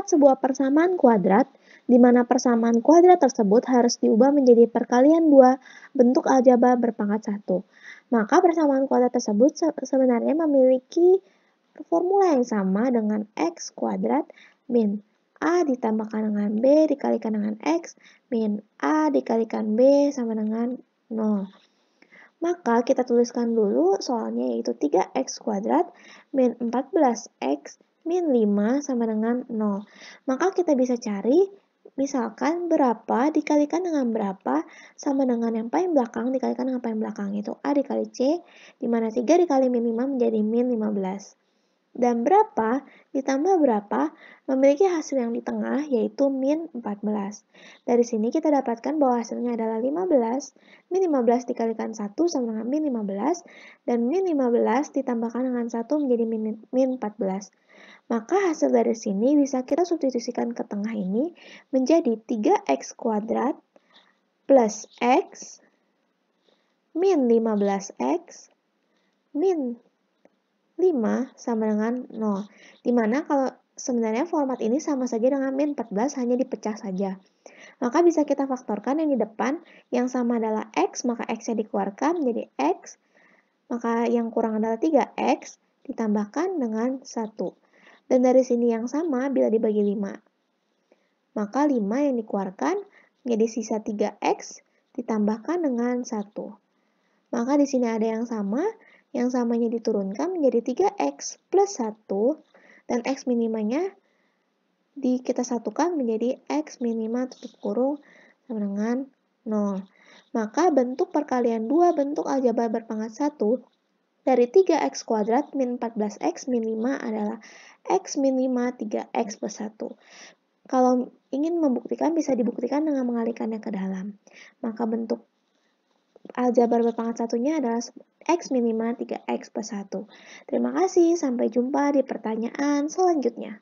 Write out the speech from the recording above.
terdapat sebuah persamaan kuadrat di mana persamaan kuadrat tersebut harus diubah menjadi perkalian dua bentuk aljabar berpangkat satu. Maka persamaan kuadrat tersebut sebenarnya memiliki formula yang sama dengan x kuadrat min a ditambahkan dengan b dikalikan dengan x min a dikalikan b sama dengan 0. Maka kita tuliskan dulu soalnya yaitu 3x kuadrat min 14x min 5 sama dengan 0. Maka kita bisa cari misalkan berapa dikalikan dengan berapa sama dengan yang paling belakang dikalikan dengan paling belakang yaitu A dikali C, di mana 3 dikali min 5 menjadi min 15 dan berapa ditambah berapa memiliki hasil yang di tengah yaitu min 14. Dari sini kita dapatkan bahwa hasilnya adalah 15, min 15 dikalikan 1 sama dengan min 15, dan min 15 ditambahkan dengan 1 menjadi min, min 14. Maka hasil dari sini bisa kita substitusikan ke tengah ini menjadi 3x kuadrat plus x min 15x min 5 sama dengan 0. Dimana kalau sebenarnya format ini sama saja dengan min 14 hanya dipecah saja. Maka bisa kita faktorkan yang di depan, yang sama adalah X, maka X-nya dikeluarkan menjadi X, maka yang kurang adalah 3X, ditambahkan dengan 1. Dan dari sini yang sama bila dibagi 5. Maka 5 yang dikeluarkan menjadi sisa 3X, ditambahkan dengan 1. Maka di sini ada yang sama, yang samanya diturunkan menjadi 3x plus 1 dan x minimanya di kita satukan menjadi x minima tutup kurung sama dengan 0. Maka bentuk perkalian 2 bentuk aljabar berpangkat 1 dari 3x kuadrat min 14x minima adalah x minima 3x plus 1. Kalau ingin membuktikan bisa dibuktikan dengan mengalikannya ke dalam. Maka bentuk aljabar berpangkat satunya adalah X minimal 3X plus 1. Terima kasih, sampai jumpa di pertanyaan selanjutnya.